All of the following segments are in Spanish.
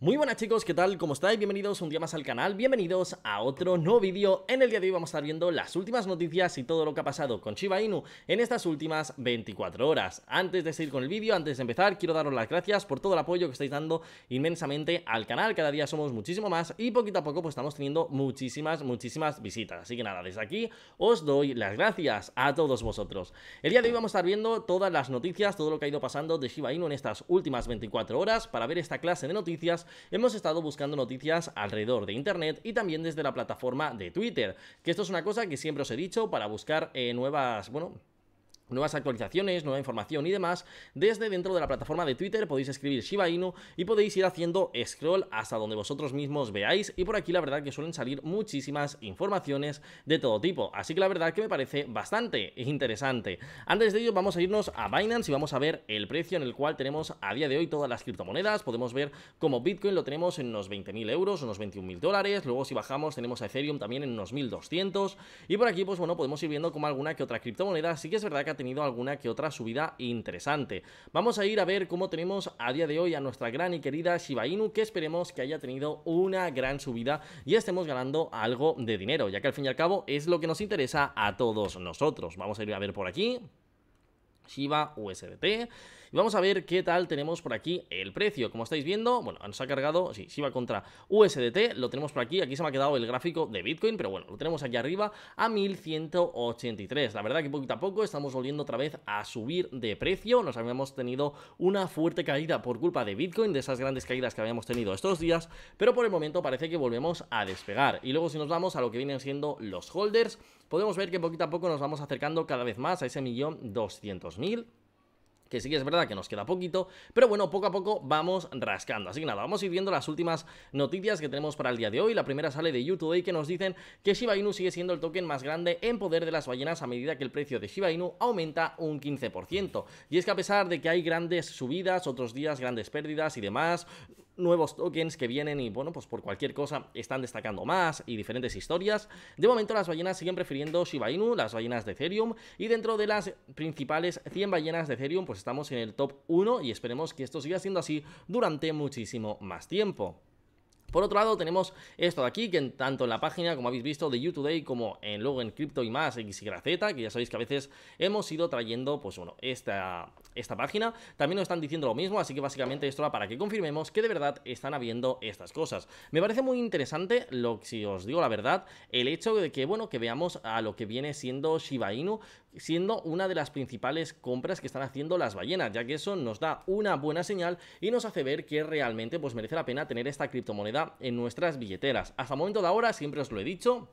Muy buenas chicos, ¿qué tal? ¿Cómo estáis? Bienvenidos un día más al canal, bienvenidos a otro nuevo vídeo En el día de hoy vamos a estar viendo las últimas noticias y todo lo que ha pasado con Shiba Inu en estas últimas 24 horas Antes de seguir con el vídeo, antes de empezar, quiero daros las gracias por todo el apoyo que estáis dando inmensamente al canal Cada día somos muchísimo más y poquito a poco pues estamos teniendo muchísimas, muchísimas visitas Así que nada, desde aquí os doy las gracias a todos vosotros El día de hoy vamos a estar viendo todas las noticias, todo lo que ha ido pasando de Shiba Inu en estas últimas 24 horas Para ver esta clase de noticias hemos estado buscando noticias alrededor de Internet y también desde la plataforma de Twitter, que esto es una cosa que siempre os he dicho para buscar eh, nuevas, bueno, nuevas actualizaciones, nueva información y demás, desde dentro de la plataforma de Twitter podéis escribir Shiba Inu y podéis ir haciendo scroll hasta donde vosotros mismos veáis y por aquí la verdad que suelen salir muchísimas informaciones de todo tipo, así que la verdad que me parece bastante interesante. Antes de ello vamos a irnos a Binance y vamos a ver el precio en el cual tenemos a día de hoy todas las criptomonedas, podemos ver como Bitcoin lo tenemos en unos 20.000 euros, unos 21.000 dólares, luego si bajamos tenemos a Ethereum también en unos 1.200 y por aquí pues bueno podemos ir viendo como alguna que otra criptomoneda, sí que es verdad que tenido alguna que otra subida interesante. Vamos a ir a ver cómo tenemos a día de hoy a nuestra gran y querida Shiba Inu, que esperemos que haya tenido una gran subida y estemos ganando algo de dinero, ya que al fin y al cabo es lo que nos interesa a todos nosotros. Vamos a ir a ver por aquí. Shiba USDT. Y vamos a ver qué tal tenemos por aquí el precio. Como estáis viendo, bueno, nos ha cargado, sí, Shiba contra USDT, lo tenemos por aquí. Aquí se me ha quedado el gráfico de Bitcoin, pero bueno, lo tenemos aquí arriba a 1183. La verdad que poquito a poco estamos volviendo otra vez a subir de precio. Nos habíamos tenido una fuerte caída por culpa de Bitcoin, de esas grandes caídas que habíamos tenido estos días, pero por el momento parece que volvemos a despegar. Y luego si nos vamos a lo que vienen siendo los holders, podemos ver que poquito a poco nos vamos acercando cada vez más a ese millón doscientos mil que sí que es verdad que nos queda poquito, pero bueno, poco a poco vamos rascando. Así que nada, vamos a ir viendo las últimas noticias que tenemos para el día de hoy. La primera sale de YouTube que nos dicen que Shiba Inu sigue siendo el token más grande en poder de las ballenas a medida que el precio de Shiba Inu aumenta un 15%. Y es que a pesar de que hay grandes subidas, otros días grandes pérdidas y demás, nuevos tokens que vienen y, bueno, pues por cualquier cosa están destacando más y diferentes historias. De momento las ballenas siguen prefiriendo Shiba Inu, las ballenas de Ethereum, y dentro de las principales 100 ballenas de Ethereum, pues estamos en el top 1 y esperemos que esto siga siendo así durante muchísimo más tiempo. Por otro lado, tenemos esto de aquí, que en, tanto en la página, como habéis visto, de YouTube como en, luego en Crypto y más, X y Z, que ya sabéis que a veces hemos ido trayendo, pues bueno, esta, esta página. También nos están diciendo lo mismo, así que básicamente esto era para que confirmemos que de verdad están habiendo estas cosas. Me parece muy interesante, lo, si os digo la verdad, el hecho de que, bueno, que veamos a lo que viene siendo Shiba Inu siendo una de las principales compras que están haciendo las ballenas, ya que eso nos da una buena señal y nos hace ver que realmente pues merece la pena tener esta criptomoneda en nuestras billeteras. Hasta el momento de ahora, siempre os lo he dicho,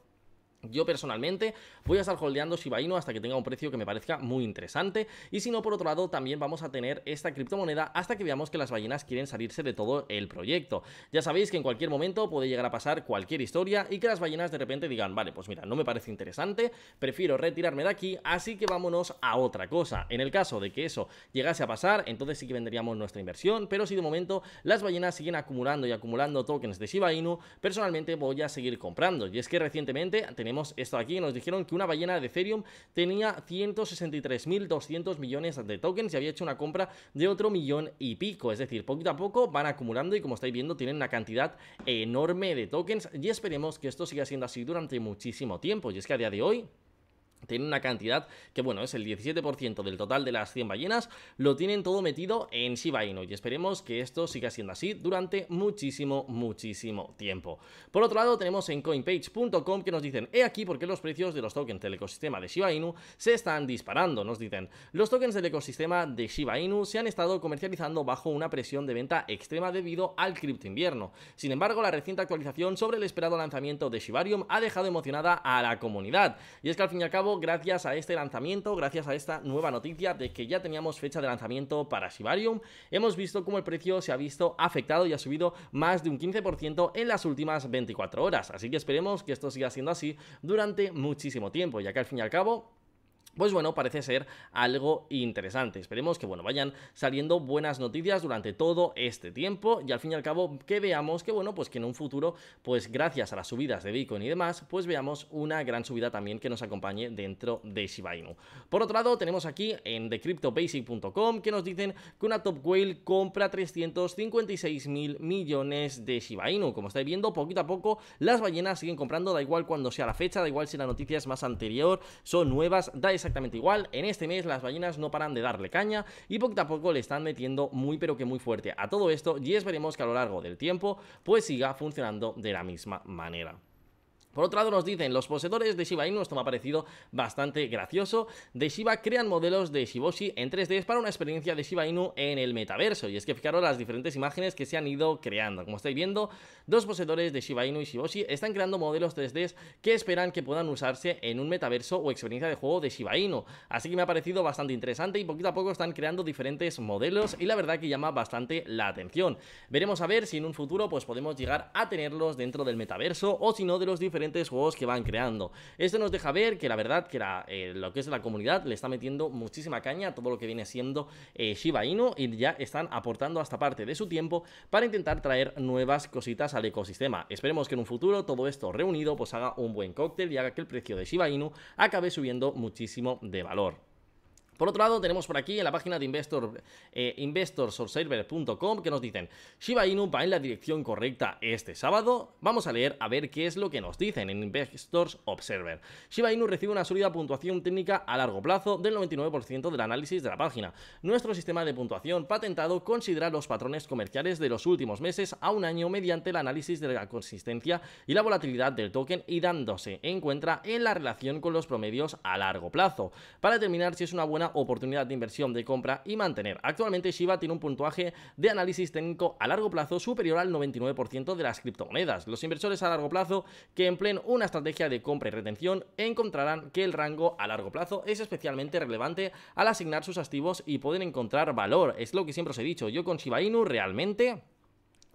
yo personalmente voy a estar holdeando Shiba Inu hasta que tenga un precio que me parezca muy interesante y si no, por otro lado, también vamos a tener esta criptomoneda hasta que veamos que las ballenas quieren salirse de todo el proyecto. Ya sabéis que en cualquier momento puede llegar a pasar cualquier historia y que las ballenas de repente digan, vale, pues mira, no me parece interesante, prefiero retirarme de aquí, así que vámonos a otra cosa. En el caso de que eso llegase a pasar, entonces sí que venderíamos nuestra inversión, pero si de momento las ballenas siguen acumulando y acumulando tokens de Shiba Inu, personalmente voy a seguir comprando. Y es que recientemente tenemos esto aquí, nos dijeron que una ballena de Ethereum tenía 163.200 millones de tokens y había hecho una compra de otro millón y pico, es decir, Poco a poco van acumulando y como estáis viendo tienen una cantidad enorme de tokens y esperemos que esto siga siendo así durante muchísimo tiempo y es que a día de hoy tienen una cantidad que, bueno, es el 17% del total de las 100 ballenas, lo tienen todo metido en Shiba Inu y esperemos que esto siga siendo así durante muchísimo, muchísimo tiempo. Por otro lado, tenemos en coinpage.com que nos dicen, he aquí por qué los precios de los tokens del ecosistema de Shiba Inu se están disparando, nos dicen, los tokens del ecosistema de Shiba Inu se han estado comercializando bajo una presión de venta extrema debido al cripto invierno. Sin embargo, la reciente actualización sobre el esperado lanzamiento de Shibarium ha dejado emocionada a la comunidad, y es que al fin y al cabo gracias a este lanzamiento, gracias a esta nueva noticia de que ya teníamos fecha de lanzamiento para Shibarium. Hemos visto cómo el precio se ha visto afectado y ha subido más de un 15% en las últimas 24 horas. Así que esperemos que esto siga siendo así durante muchísimo tiempo, ya que al fin y al cabo pues bueno, parece ser algo interesante. Esperemos que bueno, vayan saliendo buenas noticias durante todo este tiempo y al fin y al cabo que veamos que bueno, pues que en un futuro, pues gracias a las subidas de Bitcoin y demás, pues veamos una gran subida también que nos acompañe dentro de Shiba Inu. Por otro lado, tenemos aquí en thecryptobasic.com que nos dicen que una top whale compra 356 mil millones de Shiba Inu. Como estáis viendo, poquito a poco las ballenas siguen comprando, da igual cuando sea la fecha, da igual si la noticia es más anterior, son nuevas, da exactamente igual. En este mes las ballenas no paran de darle caña y poco a poco le están metiendo muy pero que muy fuerte a todo esto y esperemos que a lo largo del tiempo pues siga funcionando de la misma manera. Por otro lado nos dicen, los poseedores de Shiba Inu, esto me ha parecido bastante gracioso, de Shiba crean modelos de Shiboshi en 3D para una experiencia de Shiba Inu en el metaverso. Y es que fijaros las diferentes imágenes que se han ido creando. Como estáis viendo, dos poseedores de Shiba Inu y Shiboshi están creando modelos 3D que esperan que puedan usarse en un metaverso o experiencia de juego de Shiba Inu. Así que me ha parecido bastante interesante y poquito a poco están creando diferentes modelos y la verdad que llama bastante la atención. Veremos a ver si en un futuro pues podemos llegar a tenerlos dentro del metaverso o si no de los diferentes juegos que van creando. Esto nos deja ver que la verdad que eh, lo que es la comunidad le está metiendo muchísima caña a todo lo que viene siendo eh, Shiba Inu y ya están aportando hasta parte de su tiempo para intentar traer nuevas cositas al ecosistema. Esperemos que en un futuro todo esto reunido pues haga un buen cóctel y haga que el precio de Shiba Inu acabe subiendo muchísimo de valor. Por otro lado, tenemos por aquí en la página de Investor, eh, que nos dicen Shiba Inu va en la dirección correcta este sábado. Vamos a leer a ver qué es lo que nos dicen en Investors Observer. Shiba Inu recibe una sólida puntuación técnica a largo plazo del 99% del análisis de la página. Nuestro sistema de puntuación patentado considera los patrones comerciales de los últimos meses a un año mediante el análisis de la consistencia y la volatilidad del token y dándose encuentra en la relación con los promedios a largo plazo. Para determinar si es una buena oportunidad de inversión de compra y mantener. Actualmente Shiba tiene un puntuaje de análisis técnico a largo plazo superior al 99% de las criptomonedas. Los inversores a largo plazo que empleen una estrategia de compra y retención encontrarán que el rango a largo plazo es especialmente relevante al asignar sus activos y pueden encontrar valor. Es lo que siempre os he dicho, yo con Shiba Inu realmente...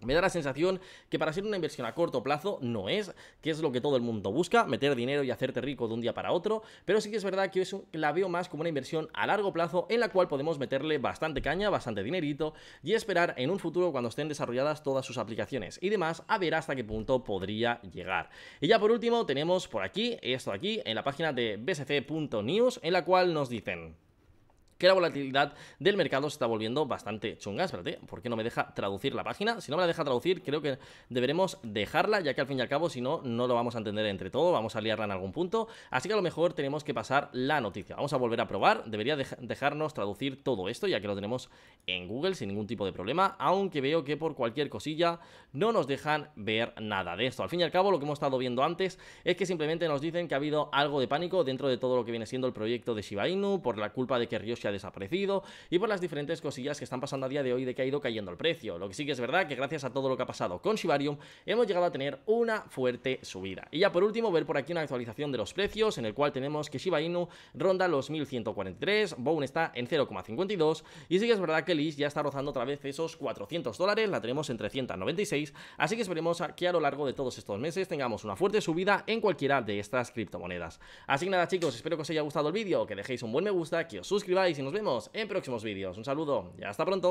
Me da la sensación que para ser una inversión a corto plazo no es, que es lo que todo el mundo busca, meter dinero y hacerte rico de un día para otro, pero sí que es verdad que la veo más como una inversión a largo plazo en la cual podemos meterle bastante caña, bastante dinerito y esperar en un futuro cuando estén desarrolladas todas sus aplicaciones y demás a ver hasta qué punto podría llegar. Y ya por último tenemos por aquí, esto aquí, en la página de bsc.news en la cual nos dicen que la volatilidad del mercado se está volviendo bastante chunga. Espérate, ¿por qué no me deja traducir la página? Si no me la deja traducir, creo que deberemos dejarla, ya que al fin y al cabo, si no, no lo vamos a entender entre todo, vamos a liarla en algún punto. Así que a lo mejor tenemos que pasar la noticia. Vamos a volver a probar. Debería dejarnos traducir todo esto, ya que lo tenemos en Google sin ningún tipo de problema, aunque veo que por cualquier cosilla no nos dejan ver nada de esto. Al fin y al cabo, lo que hemos estado viendo antes es que simplemente nos dicen que ha habido algo de pánico dentro de todo lo que viene siendo el proyecto de Shiba Inu por la culpa de que Ryoshi desaparecido y por las diferentes cosillas que están pasando a día de hoy de que ha ido cayendo el precio. Lo que sí que es verdad que gracias a todo lo que ha pasado con Shibarium hemos llegado a tener una fuerte subida. Y ya por último ver por aquí una actualización de los precios en el cual tenemos que Shiba Inu ronda los 1143, Bone está en 0,52 y sí que es verdad que Lish ya está rozando otra vez esos 400 dólares, la tenemos en 396, así que esperemos que a lo largo de todos estos meses tengamos una fuerte subida en cualquiera de estas criptomonedas. Así que nada chicos, espero que os haya gustado el vídeo, que dejéis un buen me gusta, que os suscribáis y nos vemos en próximos vídeos. Un saludo y hasta pronto.